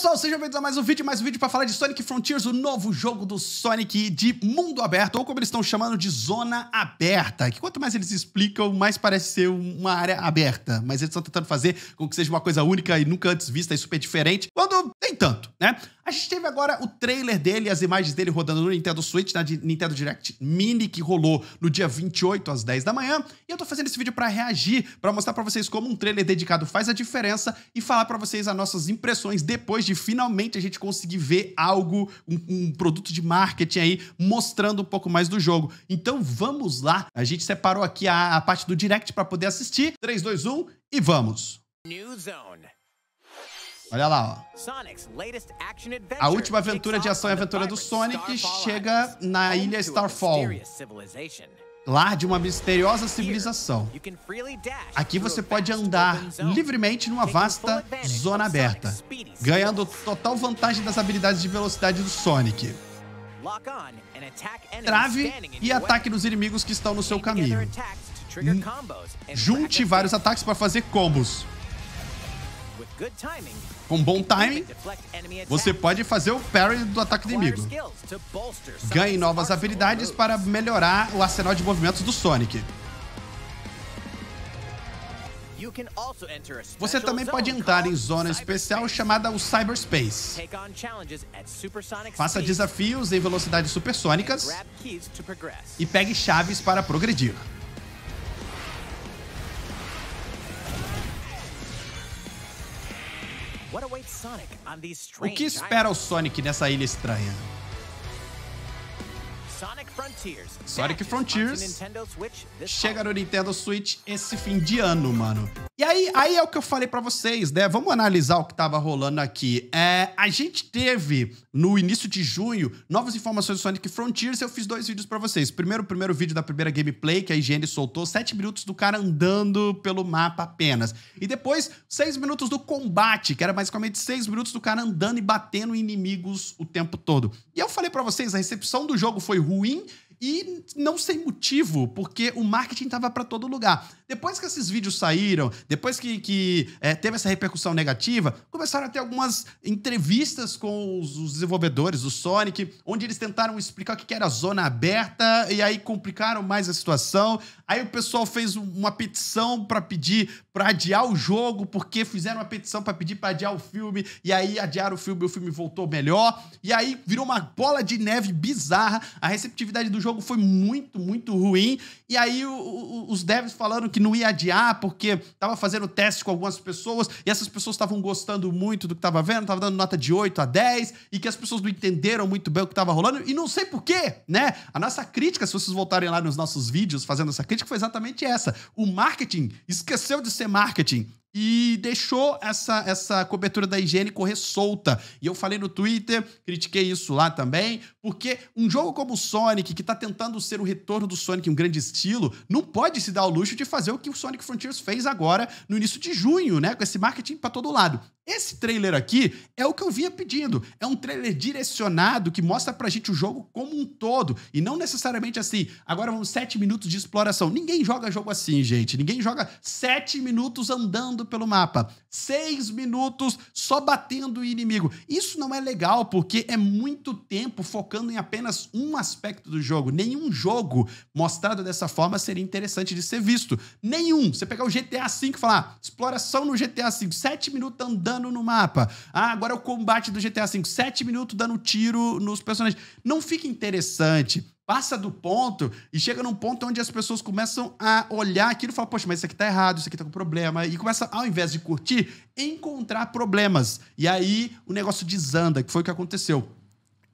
pessoal, sejam bem-vindos a mais um vídeo, mais um vídeo para falar de Sonic Frontiers, o novo jogo do Sonic de mundo aberto, ou como eles estão chamando de zona aberta, que quanto mais eles explicam, mais parece ser uma área aberta, mas eles estão tentando fazer com que seja uma coisa única e nunca antes vista e super diferente, quando nem tanto, né? A gente teve agora o trailer dele, as imagens dele rodando no Nintendo Switch, na Nintendo Direct Mini, que rolou no dia 28 às 10 da manhã. E eu tô fazendo esse vídeo para reagir, para mostrar para vocês como um trailer dedicado faz a diferença e falar para vocês as nossas impressões depois de finalmente a gente conseguir ver algo, um, um produto de marketing aí, mostrando um pouco mais do jogo. Então vamos lá, a gente separou aqui a, a parte do Direct para poder assistir. 3, 2, 1 e vamos! New Zone. Olha lá, ó. A última aventura de ação e aventura do Sonic chega na ilha Starfall. Lar de uma misteriosa civilização. Aqui você pode andar livremente numa vasta zona aberta, ganhando total vantagem das habilidades de velocidade do Sonic. Trave e ataque nos inimigos que estão no seu caminho. Hum. Junte vários ataques para fazer combos com bom timing, você pode fazer o parry do ataque inimigo. Ganhe novas habilidades para melhorar o arsenal de movimentos do Sonic. Você também pode entrar em zona especial chamada o Cyberspace. Faça desafios em velocidades supersônicas e pegue chaves para progredir. O que espera o Sonic nessa ilha estranha? Sonic Frontiers, Sonic Frontiers chega no Nintendo Switch esse fim de ano, mano. E aí, aí é o que eu falei para vocês, né? Vamos analisar o que estava rolando aqui. É, a gente teve, no início de junho, novas informações do Sonic Frontiers. Eu fiz dois vídeos para vocês. Primeiro, o primeiro vídeo da primeira gameplay, que a IGN soltou, sete minutos do cara andando pelo mapa apenas. E depois, seis minutos do combate, que era basicamente seis minutos do cara andando e batendo inimigos o tempo todo. E eu falei para vocês, a recepção do jogo foi ruim e não sem motivo, porque o marketing estava para todo lugar. Depois que esses vídeos saíram, depois que, que é, teve essa repercussão negativa, começaram a ter algumas entrevistas com os, os desenvolvedores do Sonic, onde eles tentaram explicar o que era zona aberta, e aí complicaram mais a situação. Aí o pessoal fez uma petição para pedir para adiar o jogo, porque fizeram uma petição para pedir para adiar o filme, e aí adiaram o filme, o filme voltou melhor, e aí virou uma bola de neve bizarra a receptividade do jogo jogo foi muito, muito ruim. E aí o, o, os devs falaram que não ia adiar porque tava fazendo teste com algumas pessoas e essas pessoas estavam gostando muito do que tava vendo, tava dando nota de 8 a 10 e que as pessoas não entenderam muito bem o que tava rolando e não sei porquê, né? A nossa crítica, se vocês voltarem lá nos nossos vídeos fazendo essa crítica, foi exatamente essa. O marketing esqueceu de ser marketing e deixou essa, essa cobertura da higiene correr solta. E eu falei no Twitter, critiquei isso lá também, porque um jogo como o Sonic, que tá tentando ser o retorno do Sonic um grande estilo, não pode se dar ao luxo de fazer o que o Sonic Frontiers fez agora no início de junho, né? Com esse marketing para todo lado. Esse trailer aqui é o que eu vinha pedindo. É um trailer direcionado que mostra pra gente o jogo como um todo. E não necessariamente assim, agora vamos sete minutos de exploração. Ninguém joga jogo assim, gente. Ninguém joga sete minutos andando pelo mapa. Seis minutos só batendo o inimigo. Isso não é legal, porque é muito tempo focando em apenas um aspecto do jogo. Nenhum jogo mostrado dessa forma seria interessante de ser visto. Nenhum. Você pegar o GTA V e falar, ah, exploração no GTA V, sete minutos andando no mapa. Ah, agora é o combate do GTA V. Sete minutos dando tiro nos personagens. Não fica interessante passa do ponto e chega num ponto onde as pessoas começam a olhar aquilo e falar, poxa, mas isso aqui tá errado, isso aqui tá com problema. E começa, ao invés de curtir, encontrar problemas. E aí o negócio desanda, que foi o que aconteceu.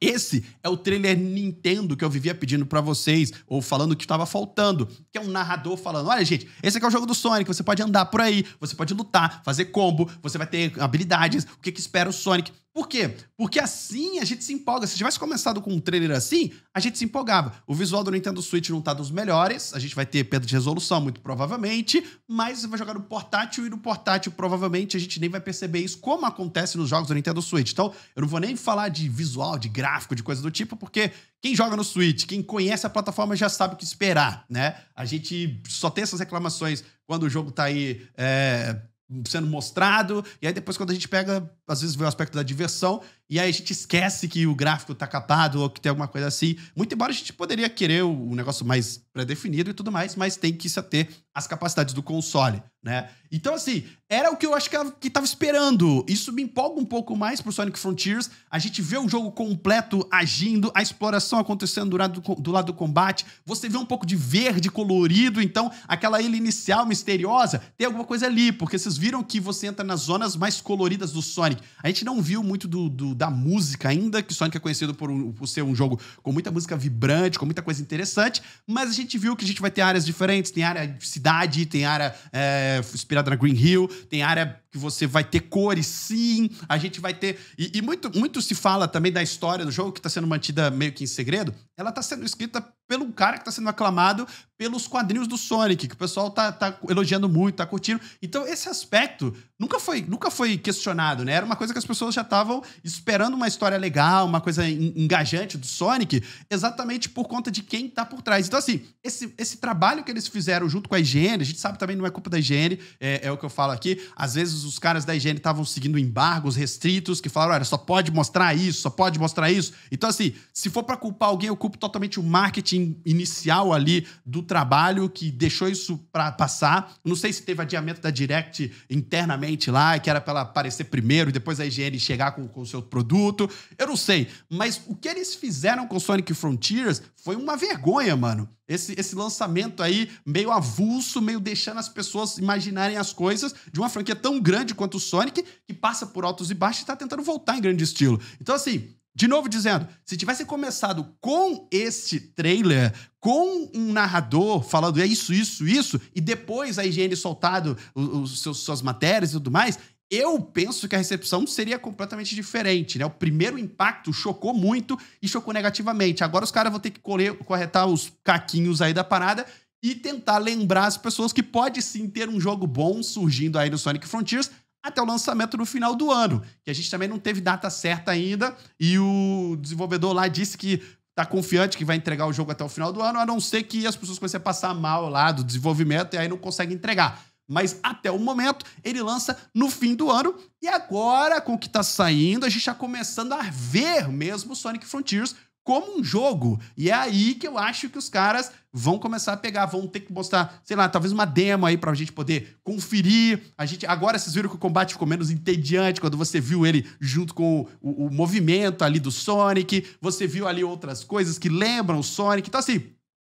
Esse é o trailer Nintendo que eu vivia pedindo para vocês, ou falando que estava faltando, que é um narrador falando: olha, gente, esse aqui é o jogo do Sonic, você pode andar por aí, você pode lutar, fazer combo, você vai ter habilidades, o que, que espera o Sonic. Por quê? Porque assim a gente se empolga. Se tivesse começado com um trailer assim, a gente se empolgava. O visual do Nintendo Switch não tá dos melhores, a gente vai ter perda de resolução, muito provavelmente, mas você vai jogar no portátil e no portátil, provavelmente, a gente nem vai perceber isso, como acontece nos jogos do Nintendo Switch. Então, eu não vou nem falar de visual, de gráfico, de coisa do tipo, porque quem joga no Switch, quem conhece a plataforma já sabe o que esperar, né? A gente só tem essas reclamações quando o jogo tá aí é, sendo mostrado. E aí depois, quando a gente pega, às vezes vê o aspecto da diversão, e aí a gente esquece que o gráfico tá capado ou que tem alguma coisa assim. Muito embora a gente poderia querer um negócio mais pré-definido e tudo mais, mas tem que se ater às capacidades do console, né? Então, assim, era o que eu acho que, que tava esperando. Isso me empolga um pouco mais pro Sonic Frontiers. A gente vê o jogo completo agindo, a exploração acontecendo do lado do, do lado do combate. Você vê um pouco de verde colorido, então aquela ilha inicial misteriosa tem alguma coisa ali, porque vocês viram que você entra nas zonas mais coloridas do Sonic. A gente não viu muito do, do da música ainda, que Sonic é conhecido por, um, por ser um jogo com muita música vibrante, com muita coisa interessante, mas a gente viu que a gente vai ter áreas diferentes, tem área cidade, tem área é, inspirada na Green Hill, tem área que você vai ter cores, sim, a gente vai ter. E, e muito, muito se fala também da história do jogo que está sendo mantida meio que em segredo. Ela está sendo escrita pelo cara que está sendo aclamado pelos quadrinhos do Sonic, que o pessoal tá, tá elogiando muito, tá curtindo. Então, esse aspecto nunca foi, nunca foi questionado, né? Era uma coisa que as pessoas já estavam esperando uma história legal, uma coisa engajante do Sonic, exatamente por conta de quem tá por trás. Então, assim, esse, esse trabalho que eles fizeram junto com a higiene, a gente sabe também não é culpa da higiene, é, é o que eu falo aqui. Às vezes os caras da higiene estavam seguindo embargos restritos que falaram, olha, só pode mostrar isso, só pode mostrar isso. Então, assim, se for para culpar alguém, eu culpo totalmente o marketing inicial ali do trabalho que deixou isso para passar. Não sei se teve adiamento da Direct internamente lá, que era para ela aparecer primeiro e depois a higiene chegar com o seu produto. Eu não sei. Mas o que eles fizeram com Sonic Frontiers foi uma vergonha, mano. Esse, esse lançamento aí, meio avulso, meio deixando as pessoas imaginarem as coisas, de uma franquia tão grande quanto o Sonic, que passa por altos e baixos e está tentando voltar em grande estilo. Então, assim, de novo dizendo, se tivesse começado com este trailer, com um narrador falando é isso, isso, isso, e depois a IGN soltado os, os seus, suas matérias e tudo mais, eu penso que a recepção seria completamente diferente, né? O primeiro impacto chocou muito e chocou negativamente. Agora os caras vão ter que corretar os caquinhos aí da parada e tentar lembrar as pessoas que pode sim ter um jogo bom surgindo aí no Sonic Frontiers até o lançamento no final do ano, que a gente também não teve data certa ainda e o desenvolvedor lá disse que tá confiante que vai entregar o jogo até o final do ano, a não ser que as pessoas comecem a passar mal lá do desenvolvimento e aí não consigam entregar. Mas até o momento ele lança no fim do ano. E agora, com o que está saindo, a gente está começando a ver mesmo Sonic Frontiers como um jogo. E é aí que eu acho que os caras vão começar a pegar, vão ter que mostrar, sei lá, talvez uma demo aí pra gente poder conferir. A gente agora vocês viram que o combate ficou menos entediante quando você viu ele junto com o, o movimento ali do Sonic, você viu ali outras coisas que lembram o Sonic. Então assim,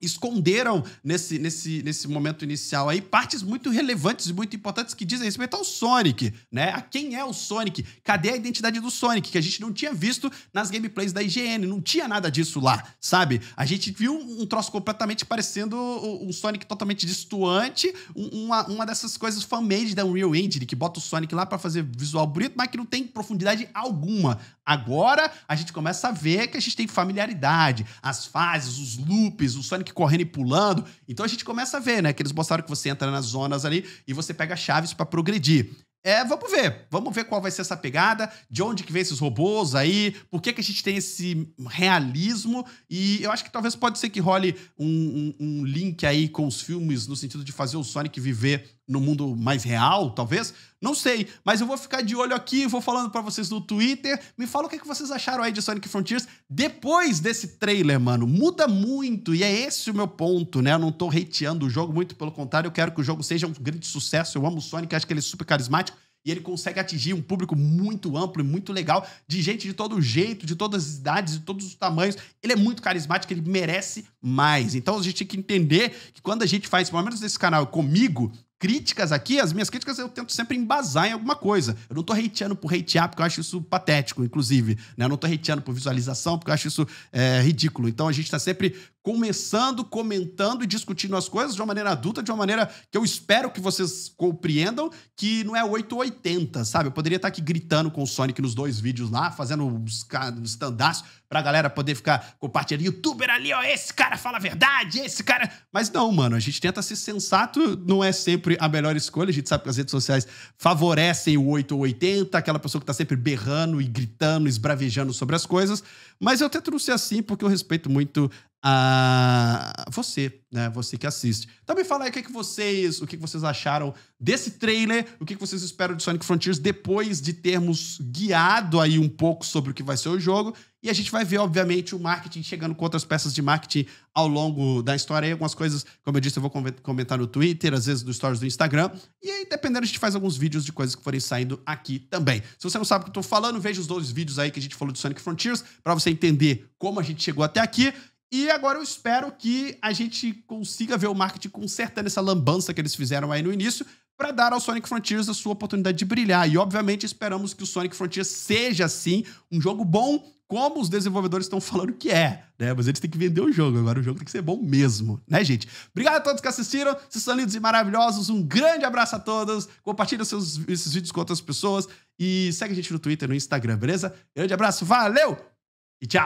esconderam nesse, nesse, nesse momento inicial aí partes muito relevantes e muito importantes que dizem respeito ao Sonic, né? A quem é o Sonic? Cadê a identidade do Sonic? Que a gente não tinha visto nas gameplays da IGN, não tinha nada disso lá, sabe? A gente viu um troço completamente parecendo um Sonic totalmente destoante, uma, uma dessas coisas fan-made da né? Unreal Engine, que bota o Sonic lá para fazer visual bonito, mas que não tem profundidade alguma. Agora a gente começa a ver que a gente tem familiaridade, as fases, os loops, o Sonic correndo e pulando. Então a gente começa a ver, né? Que eles mostraram que você entra nas zonas ali e você pega chaves para progredir. É, vamos ver. Vamos ver qual vai ser essa pegada, de onde que vem esses robôs aí, por que, que a gente tem esse realismo. E eu acho que talvez pode ser que role um, um, um link aí com os filmes, no sentido de fazer o Sonic viver no mundo mais real, talvez. Não sei, mas eu vou ficar de olho aqui, vou falando para vocês no Twitter. Me fala o que, é que vocês acharam aí de Sonic Frontiers depois desse trailer, mano. Muda muito e é esse o meu ponto, né? Eu não tô hateando o jogo, muito pelo contrário, eu quero que o jogo seja um grande sucesso. Eu amo o Sonic, acho que ele é super carismático e ele consegue atingir um público muito amplo e muito legal, de gente de todo jeito, de todas as idades, de todos os tamanhos. Ele é muito carismático, ele merece mais. Então a gente tem que entender que quando a gente faz, pelo menos nesse canal comigo, críticas aqui, as minhas críticas eu tento sempre embasar em alguma coisa. Eu não tô hateando por hatear, porque eu acho isso patético, inclusive. Né? Eu não tô hateando por visualização, porque eu acho isso é, ridículo. Então a gente tá sempre começando, comentando e discutindo as coisas de uma maneira adulta, de uma maneira que eu espero que vocês compreendam, que não é 880, sabe? Eu poderia estar tá aqui gritando com o Sonic nos dois vídeos lá, fazendo uns, uns pra galera poder ficar compartilhando. Youtuber ali, ó, esse cara fala a verdade, esse cara. Mas não, mano, a gente tenta ser sensato, não é sempre a melhor escolha. A gente sabe que as redes sociais favorecem o 8 ou 80, aquela pessoa que tá sempre berrando e gritando, esbravejando sobre as coisas. Mas eu não ser assim porque eu respeito muito a você, né? Você que assiste. Também então fala aí o que, que vocês, o que, que vocês acharam desse trailer, o que, que vocês esperam de Sonic Frontiers depois de termos guiado aí um pouco sobre o que vai ser o jogo. E a gente vai ver, obviamente, o marketing chegando com outras peças de marketing ao longo da história. E algumas coisas, como eu disse, eu vou comentar no Twitter, às vezes no stories do Instagram. E aí, dependendo, a gente faz alguns vídeos de coisas que forem saindo aqui também. Se você não sabe o que eu tô falando, veja os dois vídeos aí que a gente falou de Sonic Frontiers, para você entender como a gente chegou até aqui. E agora eu espero que a gente consiga ver o marketing consertando essa lambança que eles fizeram aí no início para dar ao Sonic Frontiers a sua oportunidade de brilhar. E obviamente esperamos que o Sonic Frontiers seja assim um jogo bom, como os desenvolvedores estão falando que é, né? Mas eles têm que vender o jogo, agora o jogo tem que ser bom mesmo, né, gente? Obrigado a todos que assistiram, vocês são lindos e maravilhosos, um grande abraço a todos, compartilha seus, esses vídeos com outras pessoas e segue a gente no Twitter, no Instagram, beleza? Grande abraço, valeu e tchau!